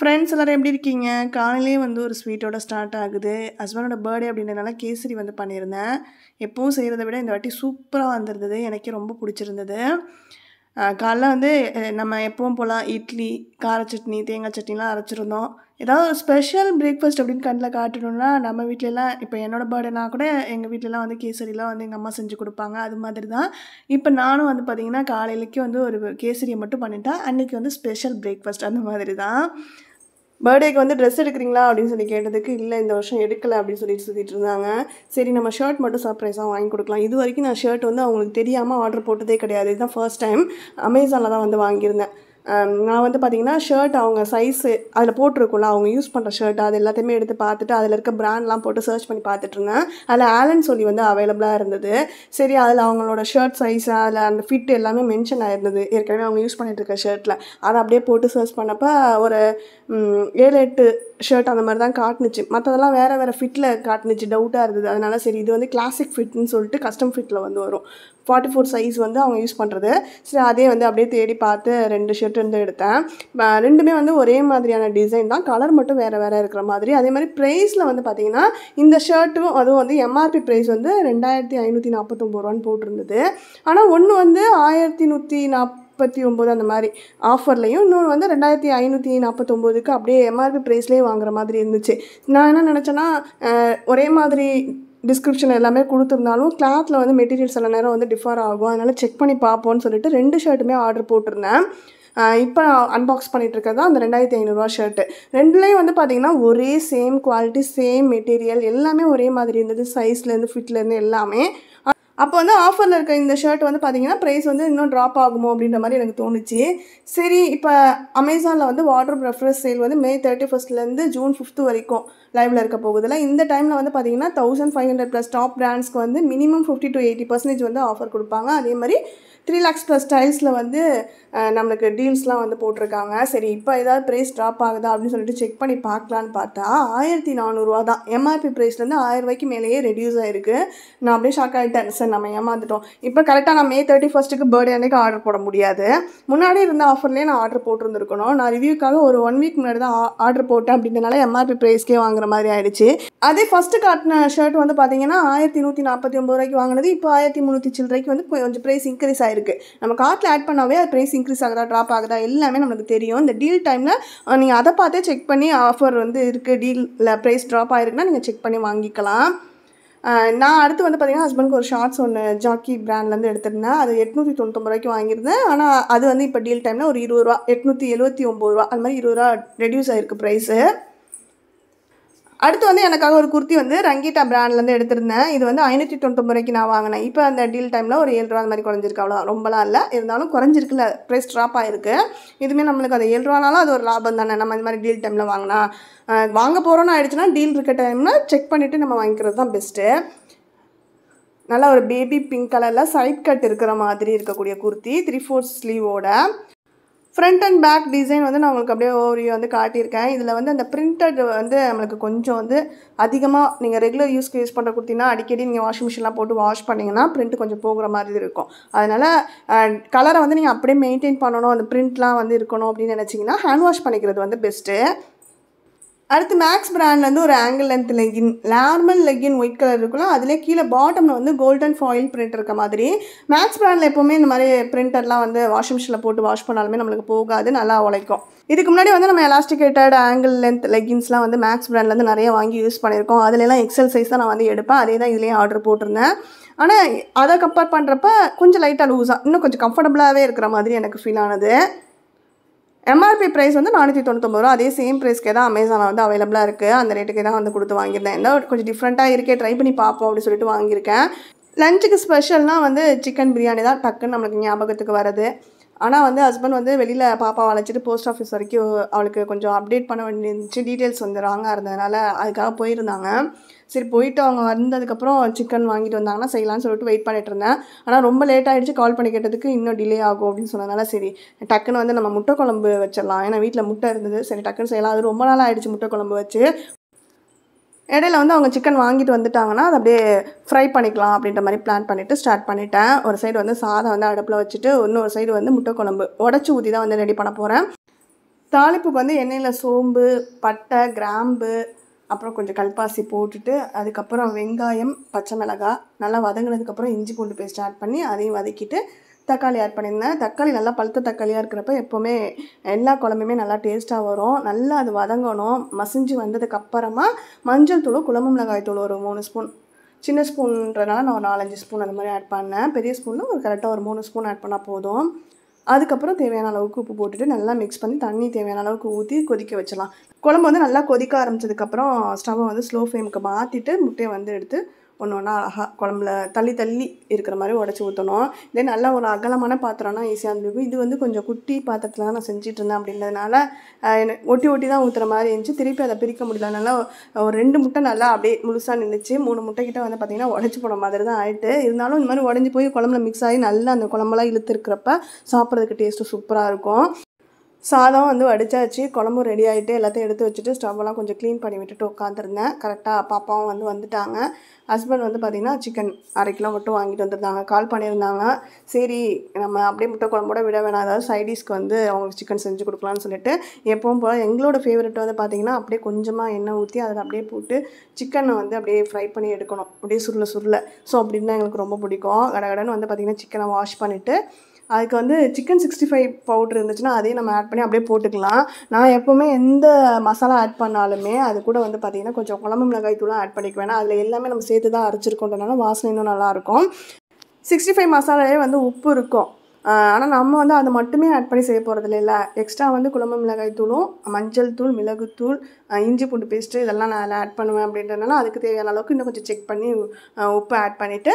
friends எல்லோரும் எப்படி இருக்கீங்க காலையிலேயே வந்து ஒரு ஸ்வீட்டோட ஸ்டார்ட் ஆகுது ஹஸ்பண்டோட பர்த்டே அப்படின்றதுனால கேசரி வந்து பண்ணியிருந்தேன் எப்பவும் செய்கிறத விட இந்த வாட்டி சூப்பராக வந்திருந்தது எனக்கே ரொம்ப பிடிச்சிருந்தது காலைல வந்து நம்ம எப்பவும் போகலாம் இட்லி கார சட்னி தேங்காய் சட்னிலாம் அரைச்சிருந்தோம் ஏதாவது ஸ்பெஷல் பிரேக்ஃபாஸ்ட் அப்படின்னு கண்ணில் காட்டணும்னா நம்ம வீட்டிலலாம் இப்போ என்னோட பர்த்டேனா கூட எங்கள் வீட்டிலலாம் வந்து கேசரிலாம் வந்து எங்கள் அம்மா செஞ்சு கொடுப்பாங்க அது மாதிரி தான் இப்போ நானும் வந்து பார்த்திங்கன்னா காலையிலக்கு வந்து ஒரு கேசரியை மட்டும் பண்ணிட்டேன் அன்றைக்கி வந்து ஸ்பெஷல் பிரேக்ஃபாஸ்ட் அந்த மாதிரி தான் பர்த்டேக்கு வந்து ட்ரெஸ் எடுக்கிறீங்களா அப்படின்னு சொல்லி கேட்டதுக்கு இல்லை இந்த வருஷம் எடுக்கலை அப்படின்னு சொல்லிட்டு சுற்றிட்டு இருந்தாங்க சரி நம்ம ஷர்ட் மட்டும் சர்ப்ரைஸாக வாங்கி கொடுக்கலாம் இது வரைக்கும் நான் ஷர்ட் வந்து அவங்களுக்கு தெரியாமல் ஆர்டர் போட்டதே கிடையாது இதுதான் ஃபர்ஸ்ட் டைம் அமேசானில் தான் வந்து வாங்கியிருந்தேன் Um, நான் வந்து பார்த்தீங்கன்னா ஷர்ட் அவங்க சைஸு அதில் போட்டிருக்கும்ல அவங்க யூஸ் பண்ணுற ஷர்ட் அது எல்லாத்தையுமே எடுத்து பார்த்துட்டு அதில் இருக்க ப்ராண்ட்லாம் போட்டு சர்ச் பண்ணி பார்த்துட்ருந்தேன் அதில் ஆலன் சொல்லி வந்து அவைலபிளாக இருந்தது சரி அதில் அவங்களோட ஷர்ட் சைஸ் அதில் அந்த ஃபிட் எல்லாமே மென்ஷன் ஆகிருந்தது ஏற்கனவே அவங்க யூஸ் பண்ணிகிட்டு இருக்க ஷர்ட்டில் அதை அப்படியே போட்டு சர்ச் பண்ணப்போ ஒரு ஏழு எட்டு ஷர்ட் அந்த மாதிரி தான் காட்டுனுச்சு மற்றதெல்லாம் வேறு வேறு ஃபிட்டில் காட்டுனுச்சு டவுட்டாக இருந்தது அதனால் சரி இது வந்து கிளாசிக் ஃபிட்னு சொல்லிட்டு கஸ்டம் ஃபிட்டில் வந்து வரும் ஃபார்ட்டி ஃபோர் சைஸ் வந்து அவங்க யூஸ் பண்ணுறது சரி அதே வந்து அப்படியே தேடி பார்த்து ரெண்டு ஷர்ட் இருந்து எடுத்தேன் ரெண்டுமே வந்து ஒரே மாதிரியான டிசைன் தான் கலர் மட்டும் வேறு வேறு இருக்கிற மாதிரி அதே மாதிரி ப்ரைஸில் வந்து பார்த்திங்கன்னா இந்த ஷர்ட்டும் அதுவும் வந்து எம்ஆர்பி ப்ரைஸ் வந்து ரெண்டாயிரத்தி ஐநூற்றி நாற்பத்தொம்பது ரூபான்னு போட்டிருந்தது ஆனால் ஒன்று வந்து ஆயிரத்தி நூற்றி நாப் முப்பத்தி ஒம்பது அந்த மாதிரி ஆஃபர்லையும் இன்னொன்று வந்து ரெண்டாயிரத்தி ஐநூற்றி நாற்பத்தொம்போதுக்கு அப்படியே எம்ஆர்பி ப்ரைஸ்லேயே வாங்குற மாதிரி இருந்துச்சு நான் என்ன நினச்சேன்னா ஒரே மாதிரி டிஸ்கிரிப்ஷன் எல்லாமே கொடுத்துருந்தாலும் கிளாத்தில் வந்து மெட்டீரியல் சில நேரம் வந்து டிஃபர் ஆகும் அதனால் செக் பண்ணி பார்ப்போம்னு சொல்லிட்டு ரெண்டு ஷர்ட்டுமே ஆர்டர் போட்டிருந்தேன் இப்போ அன்பாக்ஸ் பண்ணிகிட்டு இருக்கிறது அந்த ரெண்டாயிரத்தி ஐநூறுரூவா ஷர்ட்டு ரெண்டுலேயும் வந்து பார்த்திங்கன்னா ஒரே சேம் குவாலிட்டி சேம் மெட்டீரியல் எல்லாமே ஒரே மாதிரி இருந்தது சைஸ்லேருந்து ஃபிட்லேருந்து எல்லாமே அப்போ வந்து ஆஃபரில் இருக்க இந்த ஷர்ட் வந்து பார்த்திங்கன்னா ப்ரைஸ் வந்து இன்னும் ட்ராப் ஆகுமோ அப்படின்ற மாதிரி எனக்கு தோணுச்சு சரி இப்போ அமேசானில் வந்து வாட்ரூப் ரெஃப்ரெஷ் சேல் வந்து மே தேர்ட்டி ஃபஸ்ட்லேருந்து ஜூன் ஃபிஃப்த்து வரைக்கும் லைவில் இருக்க இல்லை இந்த டைமில் வந்து பார்த்திங்கன்னா thousand five hundred plus top பிராண்ட்ஸ்க்கு வந்து minimum fifty to eighty percentage வந்து ஆஃபர் கொடுப்பாங்க அதே மாதிரி த்ரீ லேக்ஸ் ப்ளஸ் டைல்ஸில் வந்து நம்மளுக்கு டீல்ஸ்லாம் வந்து போட்டிருக்காங்க சரி இப்போ ஏதாவது ப்ரைஸ் ட்ராப் ஆகுதா அப்படின்னு சொல்லிட்டு செக் பண்ணி பார்க்கலான்னு பார்த்தா ஆயிரத்தி நானூறுரூவா தான் எம்ஆர்பி ப்ரைஸ்லேருந்து ரூபாய்க்கு மேலேயே ரெடியூஸ் ஆகிருக்கு நான் அப்படியே ஷாக் ஆகிட்டேன் சார் நம்ம ஏமாந்துட்டோம் இப்போ கரெக்டாக நான் மே தேர்ட்டி ஃபஸ்ட்டுக்கு பர்த்டே அன்றைக்கி ஆர்டர் போட முடியாது முன்னாடி இருந்த ஆஃபர்லேயே நான் ஆர்டர் போட்டிருந்துருக்கணும் நான் ரிவ்யூக்காக ஒரு ஒன் வீக் முன்னாடி தான் ஆர்டர் போட்டேன் அப்படின்றனால எம்ஆர்பி ப்ரைஸ்க்கே வாங்குற மாதிரி ஆயிடுச்சு அதே ஃபஸ்ட்டு காட்டின ஷர்ட் வந்து பார்த்தீங்கன்னா ஆயிரத்தி நூற்றி நாற்பத்தி ஒம்பது ரூபாய்க்கு வாங்கினது இப்போ ஆயிரத்தி முந்நூற்றி சில்லரைக்கு வந்து கொஞ்சம் ப்ரைஸ் இன்க்ரீஸ் ஆகிடுச்சு ஆகிருக்கு நம்ம கார்ட்ல ஆட் பண்ணாவே அது ப்ரைஸ் இன்க்ரீஸ் ஆகுதா ட்ராப் ஆகுதா எல்லாமே நமக்கு தெரியும் இந்த டீல் டைமில் நீங்கள் அதை பார்த்தே செக் பண்ணி ஆஃபர் வந்து இருக்குது டீலில் ப்ரைஸ் ட்ராப் ஆகிருக்குன்னா நீங்கள் செக் பண்ணி வாங்கிக்கலாம் நான் அடுத்து வந்து பார்த்தீங்கன்னா ஹஸ்பண்ட்க்கு ஒரு ஷார்ட்ஸ் ஒன்று ஜாக்கி பிராண்ட்லேருந்து எடுத்திருந்தேன் அது எட்நூற்றி தொண்ணூத்தொம்பது ரூபாய்க்கு வாங்கியிருந்தேன் ஆனால் அது வந்து இப்போ டீல் டைமில் ஒரு இருபது ரூபா எட்நூற்றி எழுபத்தி ஒம்பது ரூபா அது மாதிரி இருபது ரூபா ரெடியூஸ் ஆகிருக்கு ப்ரைஸு அடுத்து வந்து எனக்காக ஒரு குர்த்தி வந்து ரங்கீட்டா பிராண்ட்லேருந்து எடுத்திருந்தேன் இது வந்து ஐநூற்றி தொண்ணூற்றி ரூபாய்க்கு நான் வாங்கினேன் இப்போ அந்த டீல் டைமில் ஒரு ஏழு ரூபா அந்த மாதிரி குறைஞ்சிருக்கு அவ்வளோ ரொம்பலாம் இல்லை இருந்தாலும் குறைஞ்சிருக்குல்ல ப்ரைஸ் ட்ராப் ஆகிருக்கு இதுவுமே நம்மளுக்கு அது ஏழு ரூபானாலும் அது ஒரு லாபம் தானே நம்ம இந்த மாதிரி டீல் டைமில் வாங்கினா வாங்க போகிறோன்னு ஆயிடுச்சுன்னா டீல் இருக்க டைம்னா செக் பண்ணிவிட்டு நம்ம வாங்கிக்கிறது தான் பெஸ்ட்டு நல்லா ஒரு பேபி பிங்க் கலரில் சைட் கட் இருக்கிற மாதிரி இருக்கக்கூடிய குர்த்தி த்ரீ ஃபோர்த் ஸ்லீவோட ஃப்ரண்ட் அண்ட் பேக் டிசைன் வந்து நான் உங்களுக்கு அப்படியே ஓவரியோ வந்து காட்டியிருக்கேன் இதில் வந்து அந்த பிரிண்டட் வந்து நம்மளுக்கு கொஞ்சம் வந்து அதிகமாக நீங்கள் ரெகுலர் யூஸ்க்கு யூஸ் பண்ணுற கொடுத்தீங்கன்னா அடிக்கடி நீங்கள் வாஷிங் மிஷினில் போட்டு வாஷ் பண்ணிங்கன்னா பிரிண்ட் கொஞ்சம் போகிற மாதிரி இருக்கும் அதனால் கலரை வந்து நீங்கள் அப்படியே மெயின்டைன் பண்ணணும் அந்த பிரிண்ட்லாம் வந்து இருக்கணும் அப்படின்னு நினச்சிங்கன்னா ஹேண்ட் வாஷ் பண்ணிக்கிறது வந்து பெஸ்ட்டு அடுத்து மேக்ஸ் ப்ராண்ட்லேருந்து ஒரு ankle length legging normal legging white colour இருக்குல்லாம் அதிலே கீழே பாட்டமில் வந்து கோல்டன் ஃபாயில் பிரிண்ட் இருக்க மாதிரி மேக்ஸ் ப்ராண்டில் எப்போவுமே இந்த மாதிரி பிரிண்டர்லாம் வந்து வாஷிங் மிஷினில் போட்டு வாஷ் பண்ணாலுமே நம்மளுக்கு போகாது நல்லா உழைக்கும் இதுக்கு முன்னாடி வந்து நம்ம எலாஸ்டிகேட்டட் ஆங்கிள் லென்த் லெகின்ஸ்லாம் வந்து மேக்ஸ் ப்ராண்ட்லேருந்து நிறைய வாங்கி யூஸ் பண்ணியிருக்கோம் அதுலலாம் எக்ஸல் சைஸ் தான் நான் வந்து எடுப்பேன் அதே தான் இதுலேயே ஆர்டர் போட்டிருந்தேன் ஆனால் அதை கம்பேர் பண்ணுறப்ப கொஞ்சம் லைட்டாக லூஸாக இன்னும் கொஞ்சம் கம்ஃபர்டபுளாகவே இருக்கிற மாதிரி எனக்கு ஃபீல் ஆனது எம்ஆர்பி ப்ரைஸ் வந்து நானூற்றி தொண்ணூத்தொம்பது ரூபா அதே சேம் ப்ரைஸ்க்கே தான் அமேசானில் வந்து அவைலபிளாக இருக்குது அந்த ரேட்டுக்கே தான் வந்து கொடுத்து வாங்கியிருந்தேன் என்ன கொஞ்சம் டிஃப்ரெண்ட்டாக இருக்கே ட்ரை பண்ணி பார்ப்போம் அப்படின்னு சொல்லிட்டு வாங்கியிருக்கேன் லஞ்சுக்கு ஸ்பெஷல்னால் வந்து சிக்கன் பிரியாணி தான் டக்குன்னு நம்மளுக்கு ஞாபகத்துக்கு வருது ஆனால் வந்து ஹஸ்பண்ட் வந்து வெளியில் பாப்பாவை அழைச்சிட்டு போஸ்ட் ஆஃபீஸ் வரைக்கும் அவளுக்கு கொஞ்சம் அப்டேட் பண்ண வேண்டியிருந்துச்சு டீட்டெயில்ஸ் வந்து ராங்காக இருந்ததுனால அதுக்காக போயிருந்தாங்க சரி போயிட்டு அவங்க வந்ததுக்கப்புறம் சிக்கன் வாங்கிட்டு வந்தாங்கன்னா செய்யலாம்னு சொல்லிட்டு வெயிட் பண்ணிட்டு இருந்தேன் ஆனால் ரொம்ப லேட் ஆகிடுச்சு கால் பண்ணி கேட்டதுக்கு இன்னும் டிலே ஆகும் அப்படின்னு சொன்னதுனால சரி டக்குன்னு வந்து நம்ம முட்டை குழம்பு வச்சிடலாம் ஏன்னா வீட்டில் முட்டை இருந்தது சரி டக்குன்னு செய்யலாம் அது ரொம்ப நாள் ஆகிடுச்சு முட்டை குழம்பு வச்சு இடையில வந்து அவங்க சிக்கன் வாங்கிட்டு வந்துட்டாங்கன்னா அதை அப்படியே ஃப்ரை பண்ணிக்கலாம் அப்படின்ற மாதிரி பிளான் பண்ணிவிட்டு ஸ்டார்ட் பண்ணிட்டேன் ஒரு சைடு வந்து சாதம் வந்து அடுப்பில் வச்சுட்டு இன்னொரு சைடு வந்து முட்டை குழம்பு உடச்சி ஊற்றி தான் வந்து ரெடி பண்ண போகிறேன் தாளிப்புக்கு வந்து எண்ணெயில் சோம்பு பட்டை கிராம்பு அப்புறம் கொஞ்சம் கல்பாசி போட்டுட்டு அதுக்கப்புறம் வெங்காயம் பச்சை மிளகாய் நல்லா வதங்கினதுக்கப்புறம் இஞ்சி பூண்டு போய் ஸ்டார்ட் பண்ணி அதையும் வதக்கிட்டு தக்காளி ஆட் பண்ணியிருந்தேன் தக்காளி நல்லா பழுத்த தக்காளியாக இருக்கிறப்ப எப்போவுமே எல்லா குழம்புமே நல்லா டேஸ்ட்டாக வரும் நல்லா அது வதங்கணும் மசிஞ்சு வந்ததுக்கப்புறமா மஞ்சள் தூள் குழம்பு மிளகாய் தூள் ஒரு மூணு ஸ்பூன் சின்ன ஸ்பூன்ன்றதுனால நான் ஒரு நாலஞ்சு ஸ்பூன் அந்த மாதிரி ஆட் பண்ணேன் பெரிய ஸ்பூனில் ஒரு கரெக்டாக ஒரு மூணு ஸ்பூன் ஆட் பண்ணால் போதும் அதுக்கப்புறம் தேவையான அளவுக்கு உப்பு போட்டுட்டு நல்லா மிக்ஸ் பண்ணி தண்ணி தேவையான அளவுக்கு ஊற்றி கொதிக்க வச்சலாம் குழம்பு வந்து நல்லா கொதிக்க ஆரம்பித்ததுக்கப்புறம் ஸ்டவ் வந்து ஸ்லோ ஃப்ளேமுக்கு மாற்றிட்டு முட்டையை வந்து எடுத்து ஒன்று ஒன்றா அழகாக குழம்புல தள்ளி தள்ளி இருக்கிற மாதிரி உடச்சி ஊற்றணும் இதே நல்லா ஒரு அகலமான பாத்திரம்னா ஈஸியாக இருந்திருக்கும் இது வந்து கொஞ்சம் குட்டி பாத்திரத்தில் தான் நான் செஞ்சுட்டு இருந்தேன் அப்படின்றதுனால ஒட்டி ஒட்டி தான் ஊற்றுற மாதிரி இருந்துச்சு திருப்பி அதை பிரிக்க முடியல நல்லா ஒரு ரெண்டு முட்டை நல்லா அப்படியே முழுசாக நின்றுச்சு மூணு முட்டைக்கிட்ட வந்து பார்த்திங்கன்னா உடச்சி போன மாதிரி தான் ஆகிட்டு இருந்தாலும் இந்த மாதிரி உடஞ்சி போய் குழம்புல மிக்ஸ் ஆகி நல்லா அந்த குழம்புலாம் இழுத்துருக்கிறப்ப சாப்பிட்றதுக்கு டேஸ்ட்டு சூப்பராக இருக்கும் சாதம் வந்து வடித்தாச்சு குழம்பும் ரெடி ஆகிட்டு எல்லாத்தையும் எடுத்து வச்சுட்டு ஸ்டவ்லாம் கொஞ்சம் க்ளீன் பண்ணி விட்டுட்டு உட்காந்துருந்தேன் கரெக்டாக பாப்பாவும் வந்து வந்துட்டாங்க ஹஸ்பண்ட் வந்து பார்த்திங்கன்னா சிக்கன் அரை கிலோ மட்டும் வாங்கிட்டு வந்துருந்தாங்க கால் பண்ணியிருந்தாங்க சரி நம்ம அப்படியே முட்டை குழம்போட விட வேணாம் அதாவது சைடிஷ்க்கு வந்து அவங்க சிக்கன் செஞ்சு கொடுக்கலான்னு சொல்லிட்டு எப்பவும் போல் எங்களோட ஃபேவரட் வந்து பார்த்திங்கன்னா அப்படியே கொஞ்சமாக எண்ணெய் ஊற்றி அதில் அப்படியே போட்டு சிக்கனை வந்து அப்படியே ஃப்ரை பண்ணி எடுக்கணும் அப்படியே சுருள சுருளை ஸோ அப்படின்னா எங்களுக்கு ரொம்ப பிடிக்கும் கடகடன்னு வந்து பார்த்திங்கன்னா சிக்கனை வாஷ் பண்ணிவிட்டு அதுக்கு வந்து சிக்கன் சிக்ஸ்டி ஃபைவ் பவுட்ரு இருந்துச்சுன்னா அதையும் நம்ம ஆட் பண்ணி அப்படியே போட்டுக்கலாம் நான் எப்போவுமே எந்த மசாலா ஆட் பண்ணாலுமே அது கூட வந்து பார்த்திங்கன்னா கொஞ்சம் குழம்பு மிளகாய் தூளும் ஆட் பண்ணிக்குவேன் அதில் எல்லாமே நம்ம சேர்த்து தான் அரைச்சிருக்கோன்றனால வாசனை இன்னும் நல்லாயிருக்கும் சிக்ஸ்டி ஃபைவ் மசாலாவே வந்து உப்பு இருக்கும் ஆனால் நம்ம வந்து அதை மட்டுமே ஆட் பண்ணி செய்ய போகிறது இல்லை எக்ஸ்ட்ரா வந்து குழம்பு மிளகாய் தூளும் மஞ்சள் தூள் மிளகுத்தூள் இஞ்சி பூண்டு பேஸ்ட்டு இதெல்லாம் நான் அதில் ஆட் பண்ணுவேன் அப்படின்றதுனால அதுக்கு தேவையான அளவுக்கு இன்னும் கொஞ்சம் செக் பண்ணி உப்பு ஆட் பண்ணிவிட்டு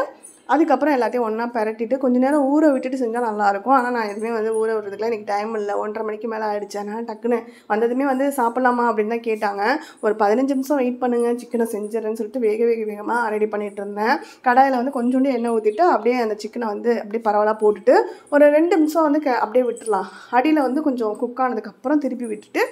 அதுக்கப்புறம் எல்லாத்தையும் ஒன்றா பரட்டிட்டு கொஞ்சம் நேரம் ஊற விட்டுட்டு செஞ்சால் நல்லாயிருக்கும் ஆனால் நான் எதுவுமே வந்து ஊற விடுறதுக்குலாம் எனக்கு டைம் இல்லை ஒன்றரை மணிக்கு மேலே ஆகிடுச்சு அதனால் டக்குன்னு வந்ததுமே வந்து சாப்பிட்லாமா அப்படின்னு தான் கேட்டாங்க ஒரு பதினஞ்சு நிமிஷம் வெயிட் பண்ணுங்கள் சிக்கனை செஞ்சிடறேன்னு சொல்லிட்டு வேக வேக வேகமாக ரெடி பண்ணிகிட்டு இருந்தேன் கடாயில் வந்து கொஞ்சோண்டு எண்ணெய் ஊற்றிட்டு அப்படியே அந்த சிக்கனை வந்து அப்படியே பரவலாக போட்டுட்டு ஒரு ரெண்டு நிமிஷம் வந்து க அப்படியே விட்டுடலாம் அடியில் வந்து கொஞ்சம் குக் ஆனதுக்கப்புறம் திருப்பி விட்டுட்டு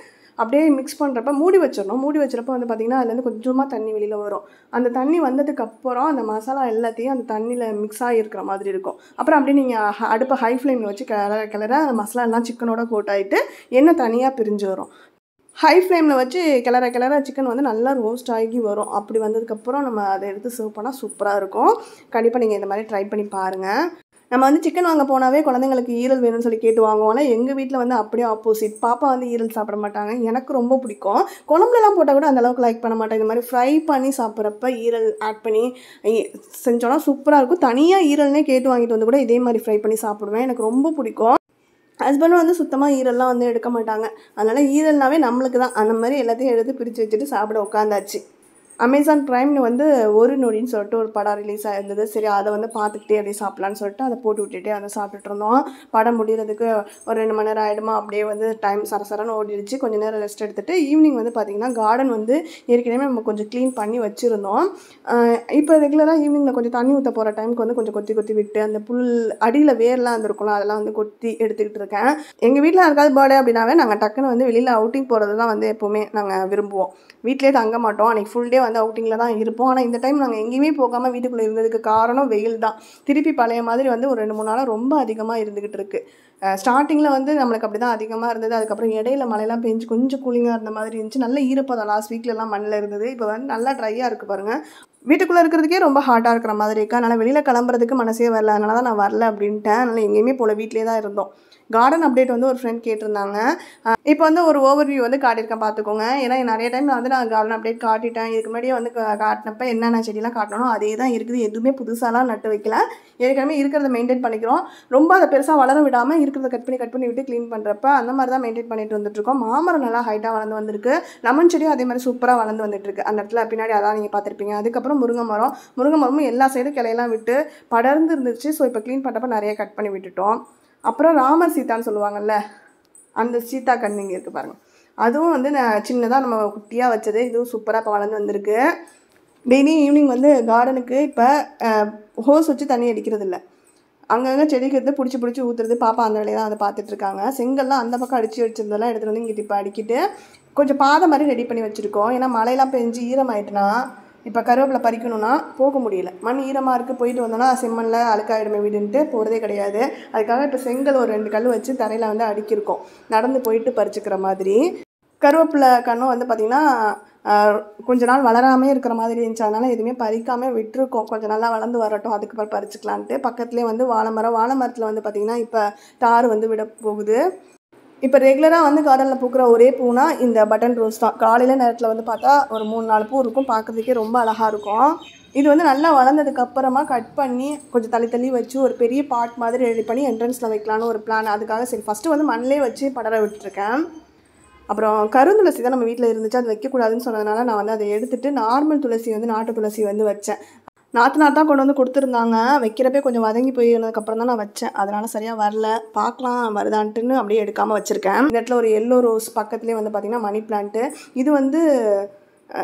அப்படியே மிக்ஸ் பண்ணுறப்ப மூடி வச்சிடணும் மூடி வச்சிருப்ப வந்து பார்த்திங்கன்னா அதுலேருந்து கொஞ்சமாக தண்ணி வெளியில் வரும் அந்த தண்ணி வந்ததுக்கப்புறம் அந்த மசாலா எல்லாத்தையும் அந்த தண்ணியில் மிக்ஸ் ஆகிருக்கிற மாதிரி இருக்கும் அப்புறம் அப்படியே நீங்கள் அடுப்பை ஹை ஃப்ளேமில் வச்சு கிளற கிளற அந்த மசாலா எல்லாம் சிக்கனோட கோட் ஆகிட்டு எண்ணெய் தனியாக பிரிஞ்சு வரும் ஹை ஃப்ளேமில் வச்சு கிளற கிளற சிக்கன் வந்து நல்லா ரோஸ்ட் ஆகி வரும் அப்படி வந்ததுக்கப்புறம் நம்ம அதை எடுத்து சர்வ் பண்ணால் சூப்பராக இருக்கும் கண்டிப்பாக நீங்கள் இந்த மாதிரி ட்ரை பண்ணி பாருங்கள் நம்ம வந்து சிக்கன் வாங்க போனாவே குழந்தைங்களுக்கு ஈரல் வேணும்னு சொல்லி கேட்டு ஆனால் எங்கள் வீட்டில் வந்து அப்படியே ஆப்போசிட் பாப்பா வந்து ஈரல் சாப்பிட மாட்டாங்க எனக்கு ரொம்ப பிடிக்கும் குழம்புலலாம் போட்டால் கூட அந்தளவுக்கு லைக் பண்ண மாட்டேன் இந்த மாதிரி ஃப்ரை பண்ணி சாப்பிட்றப்ப ஈரல் ஆட் பண்ணி செஞ்சோன்னா சூப்பராக இருக்கும் தனியாக ஈரல்னே கேட்டு வாங்கிட்டு வந்து கூட இதே மாதிரி ஃப்ரை பண்ணி சாப்பிடுவேன் எனக்கு ரொம்ப பிடிக்கும் ஹஸ்பண்டும் வந்து சுத்தமாக ஈரல்லாம் வந்து எடுக்க மாட்டாங்க அதனால் ஈரல்னாவே நம்மளுக்கு தான் அந்த மாதிரி எல்லாத்தையும் எடுத்து பிரித்து வச்சுட்டு சாப்பிட உட்காந்தாச்சு அமேசான் ப்ரைமில் வந்து ஒரு நொடின்னு சொல்லிட்டு ஒரு படம் ரிலீஸ் ஆகிருந்தது சரி அதை வந்து பார்த்துக்கிட்டே அப்படியே சாப்பிட்லான்னு சொல்லிட்டு அதை போட்டு விட்டுட்டு அதை சாப்பிட்டுட்டு இருந்தோம் படம் முடிகிறதுக்கு ஒரு ரெண்டு மணி நேரம் ஆகிடுமா அப்படியே வந்து டைம் சரசரன்னு ஓடிடுச்சு கொஞ்சம் நேரம் ரெஸ்ட் எடுத்துகிட்டு ஈவினிங் வந்து பார்த்திங்கன்னா கார்டன் வந்து ஏற்கனவே நம்ம கொஞ்சம் க்ளீன் பண்ணி வச்சுருந்தோம் இப்போ ரெகுலராக ஈவினிங்கில் கொஞ்சம் தண்ணி ஊற்ற போகிற டைமுக்கு வந்து கொஞ்சம் கொத்தி கொத்தி விட்டு அந்த புல் அடியில் வேர்லாம் வந்துருக்கலாம் அதெல்லாம் வந்து கொத்தி எடுத்துக்கிட்டு இருக்கேன் எங்கள் வீட்டில் யாருக்காவது பர்த்டே அப்படின்னாவே நாங்கள் டக்குன்னு வந்து வெளியில் அவுட்டிங் போகிறது தான் வந்து எப்போவுமே நாங்கள் விரும்புவோம் வீட்டிலே தங்க மாட்டோம் அன்றைக்கி ஃபுல் டே அந்த அவுட்டிங்கில் தான் இருப்போம் ஆனால் இந்த டைம் நாங்கள் எங்கேயுமே போகாமல் வீட்டுக்குள்ளே இருந்ததுக்கு காரணம் வெயில் தான் திருப்பி பழைய மாதிரி வந்து ஒரு ரெண்டு மூணு நாளாக ரொம்ப அதிகமாக இருந்துக்கிட்டு இருக்குது ஸ்டார்டிங்கில் வந்து நம்மளுக்கு அப்படி தான் அதிகமாக இருந்தது அதுக்கப்புறம் இடையில மழையெல்லாம் பெஞ்சு கொஞ்சம் கூலிங்காக இருந்த மாதிரி இருந்துச்சு நல்ல தான் லாஸ்ட் வீக்லலாம் மண்ணில் இருந்தது இப்போ வந்து நல்லா ட்ரையாக இருக்குது பாருங்கள் வீட்டுக்குள்ளே இருக்கிறதுக்கே ரொம்ப ஹார்ட்டாக இருக்கிற மாதிரி இருக்கா அதனால் வெளியில் கிளம்புறதுக்கு மனசே வரல அதனால தான் நான் வரல அப்படின்ட்டேன் அதனால் எங்கேயுமே போல் வீட்டிலே தான் இருந்தோம் கார்டன் அப்டேட் வந்து ஒரு ஃப்ரெண்ட் கேட்டிருந்தாங்க இப்போ வந்து ஒரு ஓவர்வியூ வந்து காட்டியிருக்கேன் பார்த்துக்கோங்க ஏன்னா நிறைய டைம் வந்து நான் கார்டன் அப்டேட் காட்டிட்டேன் இதுக்கு முன்னாடியே வந்து காட்டினப்ப என்னென்ன செடியெலாம் காட்டணும் அதே தான் இருக்குது எதுவுமே புதுசாலாம் நட்டு வைக்கல ஏற்கனவே இருக்கிறத மெயின்டைன் பண்ணிக்கிறோம் ரொம்ப அதை பெருசாக வளர விடாமல் இருக்கிறத கட் பண்ணி கட் பண்ணி விட்டு க்ளீன் பண்ணுறப்ப அந்த மாதிரி தான் மெயின்டைன் பண்ணிட்டு வந்துட்டுருக்கோம் மாமரம் நல்லா ஹைட்டாக வளர்ந்து வந்திருக்கு லெமன் செடியும் அதே மாதிரி சூப்பராக வளர்ந்து வந்துட்டுருக்கு அந்த இடத்துல பின்னாடி அதான் நீங்கள் பார்த்துருப்பீங்க அதுக்கப்புறம் முருங்கை மரம் முருங்கை மரமும் எல்லா சைடும் கிளையெல்லாம் விட்டு படர்ந்து இருந்துச்சு ஸோ இப்போ க்ளீன் பண்ணுறப்ப நிறைய கட் பண்ணி விட்டுட்டோம் அப்புறம் ராம சீதான்னு சொல்லுவாங்கல்ல அந்த சீதா கண் இங்கே இருக்குது பாருங்கள் அதுவும் வந்து நான் சின்னதாக நம்ம குட்டியாக வச்சது இதுவும் சூப்பராக இப்போ வளர்ந்து வந்திருக்கு டெய்லி ஈவினிங் வந்து கார்டனுக்கு இப்போ ஹோஸ் வச்சு தண்ணி அடிக்கிறது இல்லை அங்கங்கே செடிக்கு எடுத்து பிடிச்சி பிடிச்சி ஊற்றுறது பாப்பா அந்த வேலையை தான் அதை பார்த்துட்ருக்காங்க செங்கல்லாம் அந்த பக்கம் அடித்து வச்சுருந்தெல்லாம் எடுத்துகிட்டு வந்து இங்கே இப்போ அடிக்கிட்டு கொஞ்சம் பாதை மாதிரி ரெடி பண்ணி வச்சுருக்கோம் ஏன்னா மழையெல்லாம் பெஞ்சு ஈரமாயிட்டுனா இப்போ கருவேப்பிலை பறிக்கணும்னா போக முடியல மண் ஈரமாக இருக்குது போயிட்டு வந்தோன்னா செம்மண்ணில் அழுக்காயிடுமே வீடுன்ட்டு போகிறதே கிடையாது அதுக்காக இப்போ செங்கல் ஒரு ரெண்டு கல் வச்சு தரையில் வந்து அடுக்கியிருக்கோம் நடந்து போயிட்டு பறிச்சுக்கிற மாதிரி கருவேப்பிலை கண்ணும் வந்து பார்த்திங்கன்னா கொஞ்ச நாள் வளராமே இருக்கிற மாதிரி இருந்துச்சு அதனால் எதுவுமே பறிக்காமல் விட்டுருக்கோம் கொஞ்சம் நல்லா வளர்ந்து வரட்டும் அதுக்கப்புறம் பறிச்சுக்கலான்ட்டு பக்கத்துலேயே வந்து வாழை மரம் வாழை மரத்தில் வந்து பார்த்திங்கன்னா இப்போ தார் வந்து விட போகுது இப்போ ரெகுலராக வந்து கார்டனில் பூக்கிற ஒரே பூனா இந்த பட்டன் ரோஸ் தான் காலையில் நேரத்தில் வந்து பார்த்தா ஒரு மூணு நாலு பூ இருக்கும் பார்க்குறதுக்கே ரொம்ப அழகாக இருக்கும் இது வந்து நல்லா வளர்ந்ததுக்கப்புறமா கட் பண்ணி கொஞ்சம் தள்ளி தள்ளி வச்சு ஒரு பெரிய பாட் மாதிரி ரெடி பண்ணி என்ட்ரன்ஸில் வைக்கலான்னு ஒரு பிளான் அதுக்காக சரி ஃபஸ்ட்டு வந்து மண்ணிலே வச்சு படர விட்டுருக்கேன் அப்புறம் கருந்துளசி தான் நம்ம வீட்டில் இருந்துச்சு அது வைக்கக்கூடாதுன்னு சொன்னதுனால நான் வந்து அதை எடுத்துகிட்டு நார்மல் துளசி வந்து நாட்டு துளசி வந்து வச்சேன் நாத்தனார் தான் கொண்டு வந்து கொடுத்துருந்தாங்க வைக்கிறப்பே கொஞ்சம் வதங்கி போயிருந்ததுக்கப்புறம் தான் நான் வச்சேன் அதனால் சரியாக வரல பார்க்கலாம் வருதான்ட்டுன்னு அப்படியே எடுக்காமல் வச்சுருக்கேன் இந்த இடத்துல ஒரு எல்லோ ரோஸ் பக்கத்துலேயே வந்து பார்த்திங்கன்னா மணி பிளான்ட்டு இது வந்து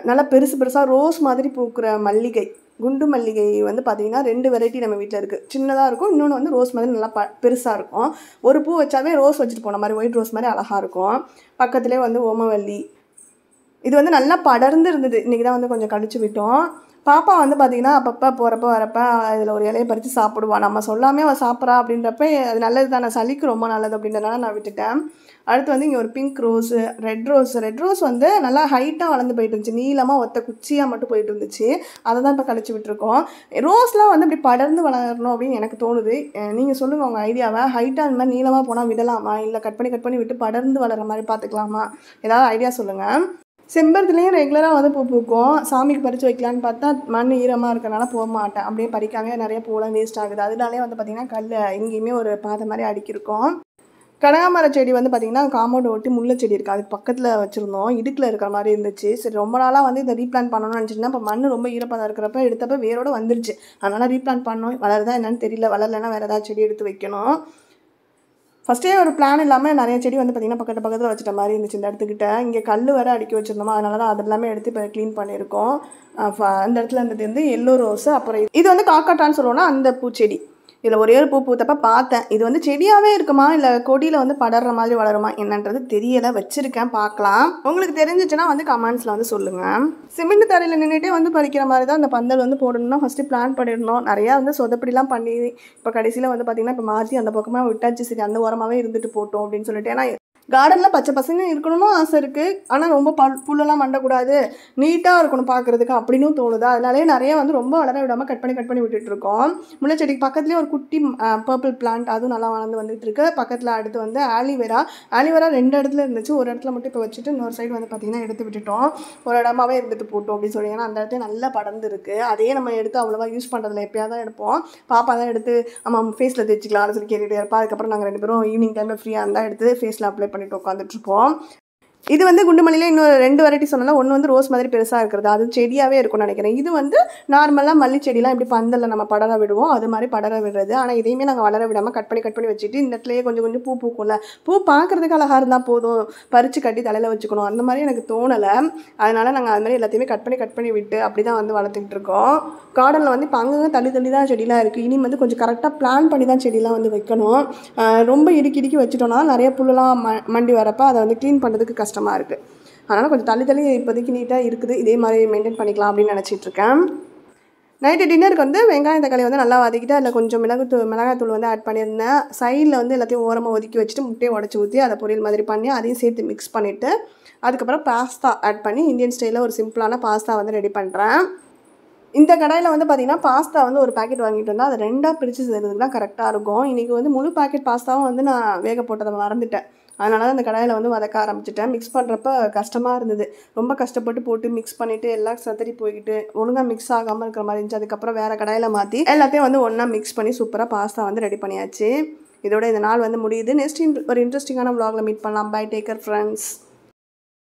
நல்லா பெருசு பெருசாக ரோஸ் மாதிரி பூக்கிற மல்லிகை குண்டு மல்லிகை வந்து பார்த்திங்கன்னா ரெண்டு வெரைட்டி நம்ம வீட்டில் இருக்குது சின்னதாக இருக்கும் இன்னொன்று வந்து ரோஸ் மாதிரி நல்லா ப பெருசாக இருக்கும் ஒரு பூ வச்சாவே ரோஸ் வச்சுட்டு போன மாதிரி ஒயிட் ரோஸ் மாதிரி அழகாக இருக்கும் பக்கத்துலேயே வந்து ஓமவல்லி இது வந்து நல்லா படர்ந்து இருந்தது இன்றைக்கி தான் வந்து கொஞ்சம் கடிச்சு விட்டோம் பாப்பா வந்து பார்த்திங்கன்னா அப்பப்போ போகிறப்ப வரப்போ இதில் ஒரு இலையை பறித்து சாப்பிடுவான் நம்ம சொல்லாமே அவள் சாப்பிட்றா அப்படின்றப்ப அது நல்லது தான் சளிக்கு ரொம்ப நல்லது அப்படின்றதுனால நான் விட்டுட்டேன் அடுத்து வந்து இங்கே ஒரு pink rose red rose red rose வந்து நல்லா ஹைட்டாக வளர்ந்து போயிட்டு இருந்துச்சு நீளமாக ஒத்த குச்சியாக மட்டும் போயிட்டு இருந்துச்சு அதை தான் இப்போ கழிச்சு விட்டுருக்கோம் ரோஸ்லாம் வந்து இப்படி படர்ந்து வளரணும் அப்படின்னு எனக்கு தோணுது நீங்கள் சொல்லுங்கள் உங்கள் ஐடியாவை ஹைட்டாக இந்த மாதிரி நீளமாக போனால் விடலாமா இல்லை கட் பண்ணி கட் பண்ணி விட்டு படர்ந்து வளர மாதிரி பார்த்துக்கலாமா ஏதாவது ஐடியா சொல்லுங்கள் செம்பருத்திலையும் ரெகுலராக வந்து பூ பூக்கும் சாமிக்கு பறித்து வைக்கலான்னு பார்த்தா மண் ஈரமாக இருக்கிறனால போக மாட்டேன் அப்படியே பறிக்காமே நிறைய பூலாம் வேஸ்ட் ஆகுது அதனாலே வந்து பார்த்திங்கன்னா கல் எங்கேயுமே ஒரு பாதை மாதிரி அடிக்கிருக்கும் கனகாமர செடி வந்து பார்த்திங்கன்னா காம்பவுண்ட் ஒட்டி முல்லை செடி இருக்குது அதுக்கு பக்கத்தில் வச்சுருந்தோம் இடுக்கில் இருக்கிற மாதிரி இருந்துச்சு சரி ரொம்ப நாளாக வந்து இதை ரீப்ளான் பண்ணணும்னு நினச்சிருந்தேன் இப்போ மண் ரொம்ப ஈரப்பதாக இருக்கிறப்ப எடுத்தப்போ வேரோடு வந்துருச்சு அதனால் ரீப்ளான் பண்ணோம் வளருதா என்னென்னு தெரியல வளரலைன்னா வேறு ஏதாவது செடி எடுத்து வைக்கணும் ஃபஸ்ட்டே ஒரு பிளான் இல்லாமல் நிறைய செடி வந்து பார்த்திங்கன்னா பக்கத்து பக்கத்தில் வச்சுட்ட மாதிரி இருந்துச்சு இந்த இடத்துக்கிட்ட இங்கே கல் வர அடுக்கி வச்சுருந்தோமா அதனால தான் அதெல்லாமே எடுத்து இப்போ க்ளீன் பண்ணியிருக்கோம் அந்த இடத்துல இருந்தது வந்து எல்லோ ரோஸு அப்புறம் இது வந்து காக்காட்டான்னு சொல்லுவோம்னா அந்த பூச்செடி இதில் ஒரே ஒரு பூ பூத்தப்ப பார்த்தேன் இது வந்து செடியாகவே இருக்குமா இல்லை கொடியில் வந்து படர்ற மாதிரி வளருமா என்னன்றது தெரியலை வச்சுருக்கேன் பார்க்கலாம் உங்களுக்கு தெரிஞ்சிச்சுன்னா வந்து கமெண்ட்ஸில் வந்து சொல்லுங்கள் சிமெண்ட் தரையில் நின்றுட்டே வந்து பறிக்கிற மாதிரி தான் அந்த பந்தல் வந்து போடணும்னா ஃபஸ்ட்டு பிளான் பண்ணிடணும் நிறையா வந்து சொதப்படிலாம் பண்ணி இப்போ கடைசியில் வந்து பார்த்திங்கன்னா இப்போ மாற்றி அந்த பக்கமாக விட்டாச்சு சரி அந்த ஓரமாகவே இருந்துட்டு போட்டோம் அப்படின்னு சொல்லிட்டு ஏன்னா கார்டனில் பச்சை பசங்க இருக்கணும்னு ஆசை இருக்குது ஆனால் ரொம்ப ப புல்லெல்லாம் மண்டக்கூடாது நீட்டாக இருக்கணும் பார்க்குறதுக்கு அப்படின்னு தோணுது அதனாலே நிறைய வந்து ரொம்ப வளர விடாமல் கட் பண்ணி கட் பண்ணி விட்டுட்டு இருக்கோம் பக்கத்துலேயே ஒரு குட்டி பர்பிள் பிளான்ட் அதுவும் நல்லா வளர்ந்து வந்துட்டு இருக்கு பக்கத்தில் அடுத்து வந்து ஆலிவேரா ஆலிவேரா ரெண்டு இடத்துல இருந்துச்சு ஒரு இடத்துல மட்டும் இப்போ வச்சுட்டு இன்னொரு சைடு வந்து பார்த்திங்கன்னா எடுத்து விட்டுட்டோம் ஒரு இடமாவே இருந்துட்டு போட்டோம் அப்படின்னு சொல்லி ஏன்னா அந்த இடத்துல நல்லா படர்ந்துருக்கு அதையே நம்ம எடுத்து அவ்வளோவா யூஸ் பண்ணுறதுல எப்பயாவது தான் எடுப்போம் பாப்பா தான் எடுத்து நம்ம ஃபேஸில் தேய்ச்சிக்கலாம்னு சொல்லி கேட்டுகிட்டே இருப்பா அதுக்கப்புறம் நாங்கள் ரெண்டு பேரும் ஈவினிங் டைமில் ஃப்ரீயாக இருந்தால் எடுத்து ஃபேஸில் அப்ளை பண்ணிட்டு இருப்போம் இது வந்து குண்டுமல்லியில் இன்னொரு ரெண்டு வெரைட்டி சொன்னல ஒன்று வந்து ரோஸ் மாதிரி பெருசாக இருக்கிறது அது செடியாகவே இருக்கும்னு நினைக்கிறேன் இது வந்து நார்மலாக மல்லி செடிலாம் இப்படி பந்தலில் நம்ம படர விடுவோம் அது மாதிரி படர விடுறது ஆனால் இதையுமே நாங்கள் வளர விடாமல் கட் பண்ணி கட் பண்ணி வச்சுட்டு இந்த இடத்துலையே கொஞ்சம் கொஞ்சம் பூ பூக்கும்ல பூ பார்க்குறதுக்கு அழகாக இருந்தால் போதும் பறித்து கட்டி தலையில் வச்சுக்கணும் அந்த மாதிரி எனக்கு தோணலை அதனால் நாங்கள் அது மாதிரி எல்லாத்தையுமே கட் பண்ணி கட் பண்ணி விட்டு அப்படி தான் வந்து வளர்த்துக்கிட்டு இருக்கோம் கார்டனில் வந்து இப்போ அங்கங்கே தள்ளி தள்ளி தான் செடிலாம் இருக்குது இனி வந்து கொஞ்சம் கரெக்டாக பிளான் பண்ணி தான் செடிலாம் வந்து வைக்கணும் ரொம்ப இடுக்கி இடுக்கி வச்சுட்டோம்னா நிறைய புல்லெலாம் ம மண்டி வரப்போ அதை வந்து க்ளீன் பண்ணுறதுக்கு கஷ்டம் கஷ்டமாக இருக்குது அதனால் கொஞ்சம் தள்ளி தள்ளி இப்போதைக்கு நீட்டாக இருக்குது இதே மாதிரி மெயின்டைன் பண்ணிக்கலாம் அப்படின்னு நினச்சிட்ருக்கேன் நைட்டு டின்னருக்கு வந்து வெங்காயம் தக்காளி வந்து நல்லா வதக்கிட்டு அதில் கொஞ்சம் மிளகுத்தூள் மிளகாத்தூள் வந்து ஆட் பண்ணியிருந்தேன் சைடில் வந்து எல்லாத்தையும் ஓரமாக ஒதுக்கி வச்சுட்டு முட்டையை உடச்சி ஊற்றி அதை பொரியல் மாதிரி பண்ணி அதையும் சேர்த்து மிக்ஸ் பண்ணிவிட்டு அதுக்கப்புறம் பாஸ்தா ஆட் பண்ணி இந்தியன் ஸ்டைலில் ஒரு சிம்பிளான பாஸ்தா வந்து ரெடி பண்ணுறேன் இந்த கடையில் வந்து பார்த்திங்கன்னா பாஸ்தா வந்து ஒரு பேக்கெட் வாங்கிட்டு வந்தால் அதை ரெண்டாக பிரித்து செய்கிறதுக்கு தான் கரெக்டாக இருக்கும் இன்றைக்கி வந்து முழு பேக்கெட் பாஸ்தாவும் வந்து நான் வேக போட்டதை மறந்துட்டேன் அதனால தான் அந்த கடாயில் வந்து வதக்க ஆரம்பிச்சிட்டேன் மிக்ஸ் பண்ணுறப்ப கஷ்டமாக இருந்தது ரொம்ப கஷ்டப்பட்டு போட்டு மிக்ஸ் பண்ணிவிட்டு எல்லாம் சத்தரி போய்கிட்டு ஒழுங்காக மிக்ஸ் ஆகாமல் இருக்கிற மாதிரி இருந்துச்சு அதுக்கப்புறம் வேறு கடாயில் மாற்றி எல்லாத்தையும் வந்து ஒன்றா மிக்ஸ் பண்ணி சூப்பராக பாஸ்தா வந்து ரெடி பண்ணியாச்சு இதோட இந்த நாள் வந்து முடியுது நெக்ஸ்ட் ஒரு இன்ட்ரெஸ்டிங்கான விளாகில் மீட் பண்ணலாம் பை டேக்கர் ஃப்ரெண்ட்ஸ்